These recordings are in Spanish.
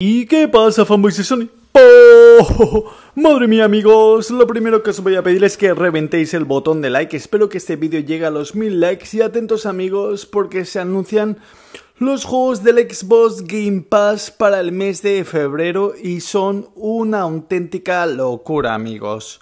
¿Y qué pasa, fanboys de Sony? ¡Oh! Madre mía amigos, lo primero que os voy a pedir es que reventéis el botón de like, espero que este vídeo llegue a los mil likes y atentos amigos porque se anuncian los juegos del Xbox Game Pass para el mes de febrero y son una auténtica locura amigos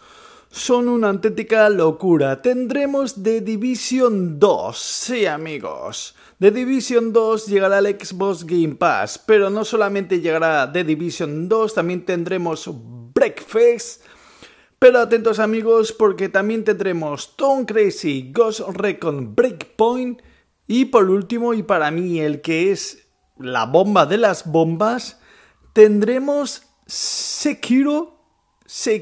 son una auténtica locura. Tendremos The Division 2, sí amigos. The Division 2 llegará al Xbox Game Pass, pero no solamente llegará The Division 2, también tendremos Breakfast. Pero atentos amigos porque también tendremos Tom Crazy, Ghost Recon Breakpoint y por último y para mí el que es la bomba de las bombas, tendremos Sekiro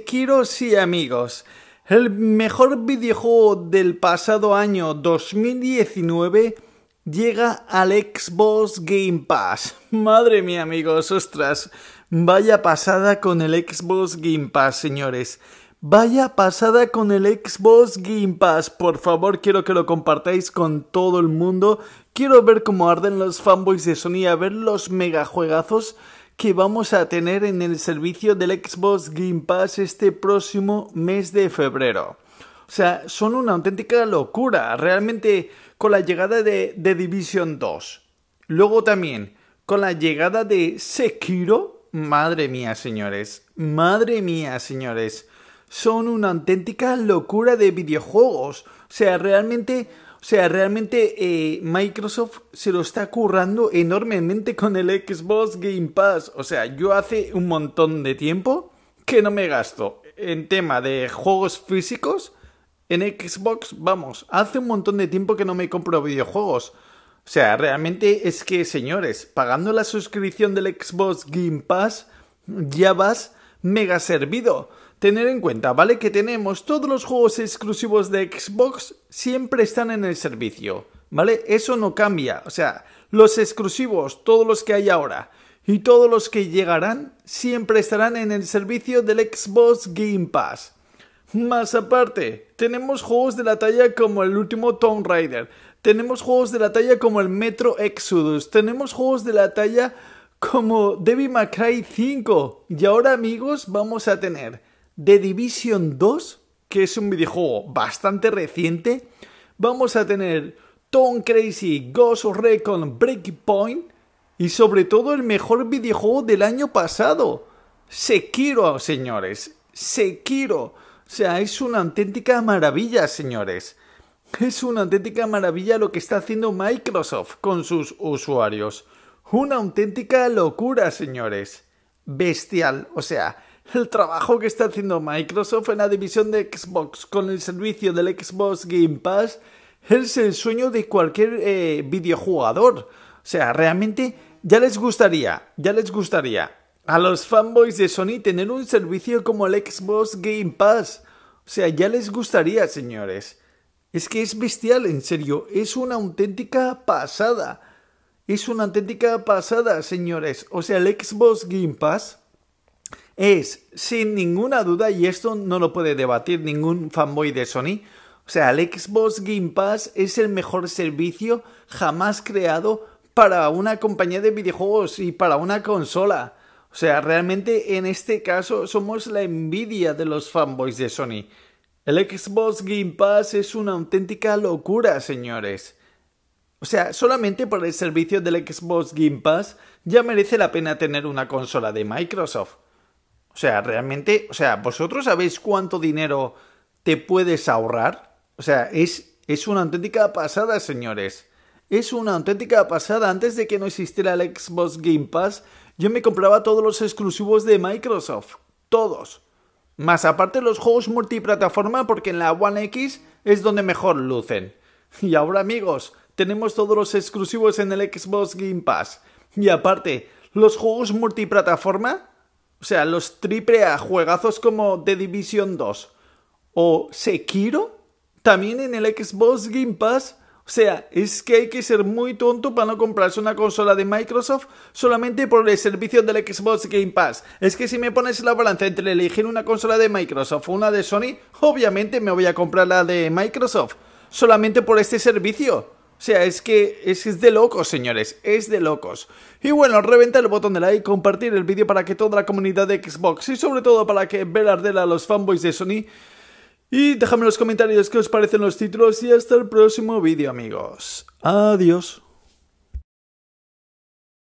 quiero y amigos. El mejor videojuego del pasado año 2019 llega al Xbox Game Pass. Madre mía amigos, ostras. Vaya pasada con el Xbox Game Pass, señores. Vaya pasada con el Xbox Game Pass. Por favor, quiero que lo compartáis con todo el mundo. Quiero ver cómo arden los fanboys de Sony a ver los megajuegazos que vamos a tener en el servicio del Xbox Game Pass este próximo mes de febrero. O sea, son una auténtica locura, realmente con la llegada de, The Division 2. Luego también, con la llegada de Sekiro, madre mía, señores, madre mía, señores, son una auténtica locura de videojuegos. O sea, realmente o sea, realmente eh, Microsoft se lo está currando enormemente con el Xbox Game Pass. O sea, yo hace un montón de tiempo que no me gasto en tema de juegos físicos en Xbox. Vamos, hace un montón de tiempo que no me compro videojuegos. O sea, realmente es que, señores, pagando la suscripción del Xbox Game Pass, ya vas mega servido. Tener en cuenta, ¿vale? Que tenemos todos los juegos exclusivos de Xbox siempre están en el servicio, ¿vale? Eso no cambia, o sea, los exclusivos, todos los que hay ahora y todos los que llegarán siempre estarán en el servicio del Xbox Game Pass. Más aparte, tenemos juegos de la talla como el último Tomb Raider, tenemos juegos de la talla como el Metro Exodus, tenemos juegos de la talla como Devil May Cry 5 y ahora amigos vamos a tener de Division 2, que es un videojuego bastante reciente. Vamos a tener Tom Crazy, Ghost Recon, Breakpoint y sobre todo el mejor videojuego del año pasado. Sekiro, señores. Sekiro. O sea, es una auténtica maravilla, señores. Es una auténtica maravilla lo que está haciendo Microsoft con sus usuarios. Una auténtica locura, señores. Bestial. O sea, el trabajo que está haciendo Microsoft en la división de Xbox con el servicio del Xbox Game Pass es el sueño de cualquier eh, videojugador. O sea, realmente ya les gustaría, ya les gustaría a los fanboys de Sony tener un servicio como el Xbox Game Pass. O sea, ya les gustaría, señores. Es que es bestial, en serio. Es una auténtica pasada. Es una auténtica pasada, señores. O sea, el Xbox Game Pass es, sin ninguna duda, y esto no lo puede debatir ningún fanboy de Sony, o sea, el Xbox Game Pass es el mejor servicio jamás creado para una compañía de videojuegos y para una consola. O sea, realmente en este caso somos la envidia de los fanboys de Sony. El Xbox Game Pass es una auténtica locura, señores. O sea, solamente por el servicio del Xbox Game Pass ya merece la pena tener una consola de Microsoft. O sea, realmente, o sea, ¿vosotros sabéis cuánto dinero te puedes ahorrar? O sea, es, es una auténtica pasada, señores. Es una auténtica pasada. Antes de que no existiera el Xbox Game Pass, yo me compraba todos los exclusivos de Microsoft. Todos. Más aparte los juegos multiplataforma porque en la One X es donde mejor lucen. Y ahora amigos, tenemos todos los exclusivos en el Xbox Game Pass. Y aparte, los juegos multiplataforma o sea, los triple juegazos como The Division 2 o Sekiro, también en el Xbox Game Pass. O sea, es que hay que ser muy tonto para no comprarse una consola de Microsoft solamente por el servicio del Xbox Game Pass. Es que si me pones la balanza entre elegir una consola de Microsoft o una de Sony, obviamente me voy a comprar la de Microsoft solamente por este servicio. O sea, es que es, de locos, señores, es de locos. Y bueno, reventa el botón de like, compartir el vídeo para que toda la comunidad de Xbox y sobre todo para que arder a los fanboys de Sony. Y déjame en los comentarios qué os parecen los títulos y hasta el próximo vídeo, amigos. Adiós.